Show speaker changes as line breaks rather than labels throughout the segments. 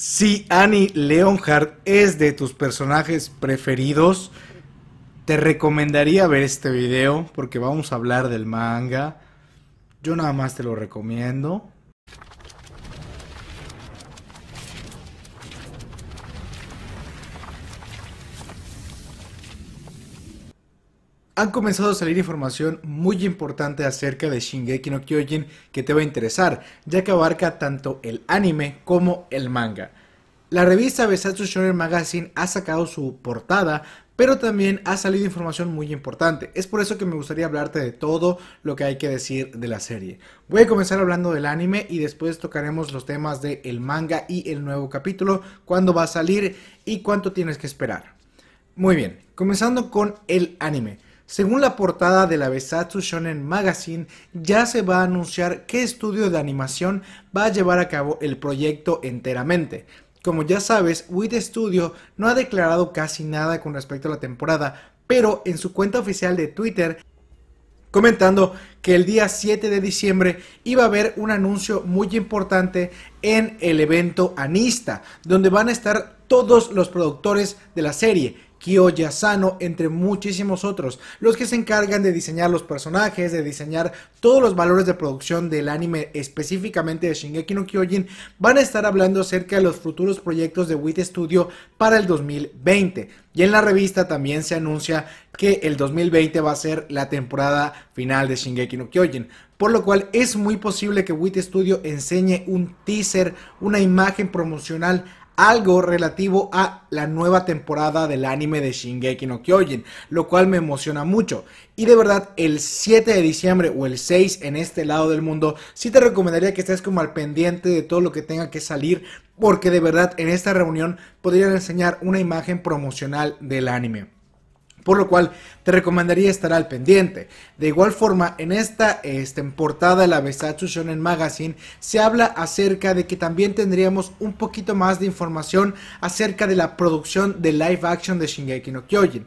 Si Annie Leonhardt es de tus personajes preferidos, te recomendaría ver este video porque vamos a hablar del manga. Yo nada más te lo recomiendo. han comenzado a salir información muy importante acerca de Shingeki no Kyojin que te va a interesar, ya que abarca tanto el anime como el manga. La revista Besatsu Shonen Magazine ha sacado su portada, pero también ha salido información muy importante. Es por eso que me gustaría hablarte de todo lo que hay que decir de la serie. Voy a comenzar hablando del anime y después tocaremos los temas del manga y el nuevo capítulo, cuándo va a salir y cuánto tienes que esperar. Muy bien, comenzando con el anime. Según la portada de la Besatsu Shonen Magazine, ya se va a anunciar qué estudio de animación va a llevar a cabo el proyecto enteramente. Como ya sabes, WIT Studio no ha declarado casi nada con respecto a la temporada, pero en su cuenta oficial de Twitter comentando que el día 7 de diciembre iba a haber un anuncio muy importante en el evento Anista, donde van a estar todos los productores de la serie, Kiyoya Sano, entre muchísimos otros, los que se encargan de diseñar los personajes, de diseñar todos los valores de producción del anime, específicamente de Shingeki no Kyojin, van a estar hablando acerca de los futuros proyectos de WIT Studio para el 2020. Y en la revista también se anuncia que el 2020 va a ser la temporada final de Shingeki no Kyojin, por lo cual es muy posible que WIT Studio enseñe un teaser, una imagen promocional algo relativo a la nueva temporada del anime de Shingeki no Kyojin, lo cual me emociona mucho. Y de verdad, el 7 de diciembre o el 6 en este lado del mundo, sí te recomendaría que estés como al pendiente de todo lo que tenga que salir, porque de verdad en esta reunión podrían enseñar una imagen promocional del anime por lo cual te recomendaría estar al pendiente. De igual forma, en esta este, portada de la Besatsu Shonen Magazine se habla acerca de que también tendríamos un poquito más de información acerca de la producción de live action de Shingeki no Kyojin.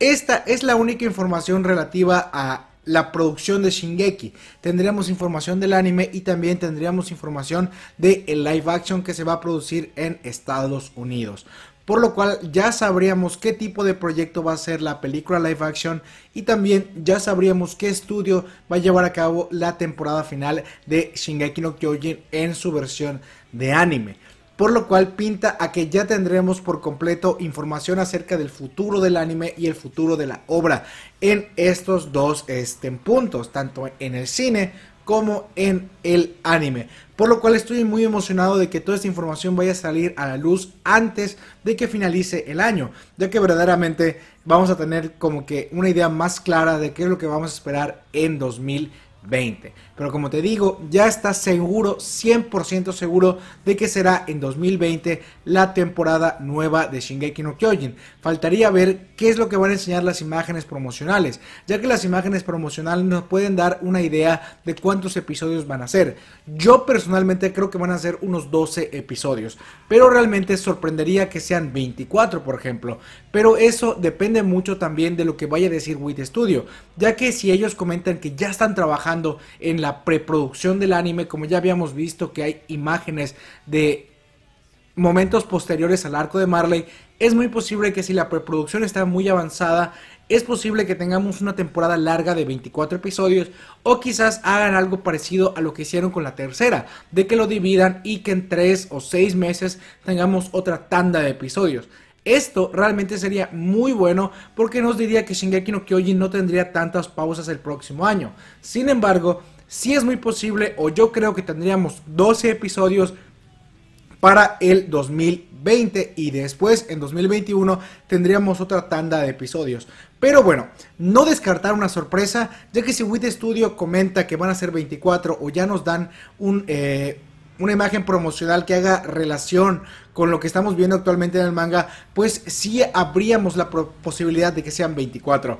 Esta es la única información relativa a la producción de Shingeki. Tendríamos información del anime y también tendríamos información del el live action que se va a producir en Estados Unidos por lo cual ya sabríamos qué tipo de proyecto va a ser la película live action y también ya sabríamos qué estudio va a llevar a cabo la temporada final de Shingeki no Kyojin en su versión de anime. Por lo cual pinta a que ya tendremos por completo información acerca del futuro del anime y el futuro de la obra en estos dos este, puntos, tanto en el cine como en el anime. Por lo cual estoy muy emocionado de que toda esta información vaya a salir a la luz antes de que finalice el año, ya que verdaderamente vamos a tener como que una idea más clara de qué es lo que vamos a esperar en 2020. 20. Pero como te digo, ya está seguro, 100% seguro de que será en 2020 la temporada nueva de Shingeki no Kyojin. Faltaría ver qué es lo que van a enseñar las imágenes promocionales, ya que las imágenes promocionales nos pueden dar una idea de cuántos episodios van a ser. Yo personalmente creo que van a ser unos 12 episodios, pero realmente sorprendería que sean 24, por ejemplo. Pero eso depende mucho también de lo que vaya a decir Wit Studio, ya que si ellos comentan que ya están trabajando en la preproducción del anime, como ya habíamos visto que hay imágenes de momentos posteriores al arco de Marley, es muy posible que si la preproducción está muy avanzada, es posible que tengamos una temporada larga de 24 episodios o quizás hagan algo parecido a lo que hicieron con la tercera, de que lo dividan y que en 3 o 6 meses tengamos otra tanda de episodios. Esto realmente sería muy bueno porque nos diría que Shingeki no Kyojin no tendría tantas pausas el próximo año. Sin embargo, si sí es muy posible o yo creo que tendríamos 12 episodios para el 2020 y después en 2021 tendríamos otra tanda de episodios. Pero bueno, no descartar una sorpresa, ya que si Wit Studio comenta que van a ser 24 o ya nos dan un... Eh, una imagen promocional que haga relación con lo que estamos viendo actualmente en el manga, pues sí habríamos la posibilidad de que sean 24.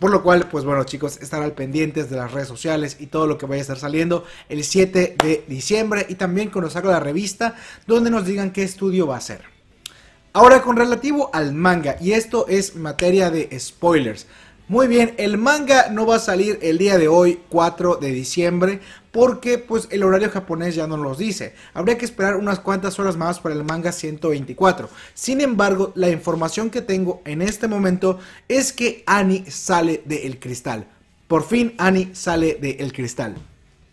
Por lo cual, pues bueno chicos, estar al pendientes de las redes sociales y todo lo que vaya a estar saliendo el 7 de diciembre y también cuando salga la revista donde nos digan qué estudio va a ser. Ahora con relativo al manga, y esto es materia de spoilers. Muy bien, el manga no va a salir el día de hoy, 4 de diciembre, porque pues el horario japonés ya no nos dice. Habría que esperar unas cuantas horas más para el manga 124. Sin embargo, la información que tengo en este momento es que Annie sale del cristal. Por fin Annie sale del el cristal.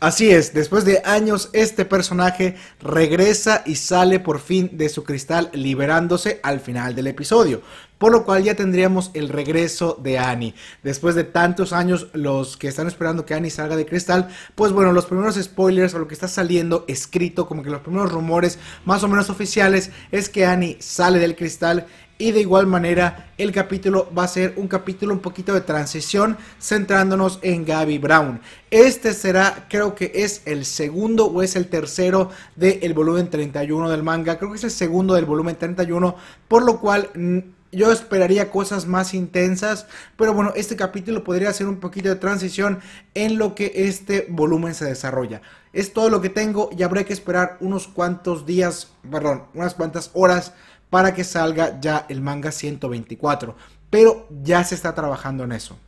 Así es, después de años este personaje regresa y sale por fin de su cristal liberándose al final del episodio, por lo cual ya tendríamos el regreso de Annie. Después de tantos años los que están esperando que Annie salga de cristal, pues bueno, los primeros spoilers o lo que está saliendo escrito, como que los primeros rumores más o menos oficiales, es que Annie sale del cristal y de igual manera, el capítulo va a ser un capítulo un poquito de transición, centrándonos en Gaby Brown. Este será, creo que es el segundo o es el tercero del volumen 31 del manga. Creo que es el segundo del volumen 31, por lo cual yo esperaría cosas más intensas, pero bueno, este capítulo podría ser un poquito de transición en lo que este volumen se desarrolla. Es todo lo que tengo y habrá que esperar unos cuantos días, perdón, unas cuantas horas para que salga ya el manga 124. Pero ya se está trabajando en eso.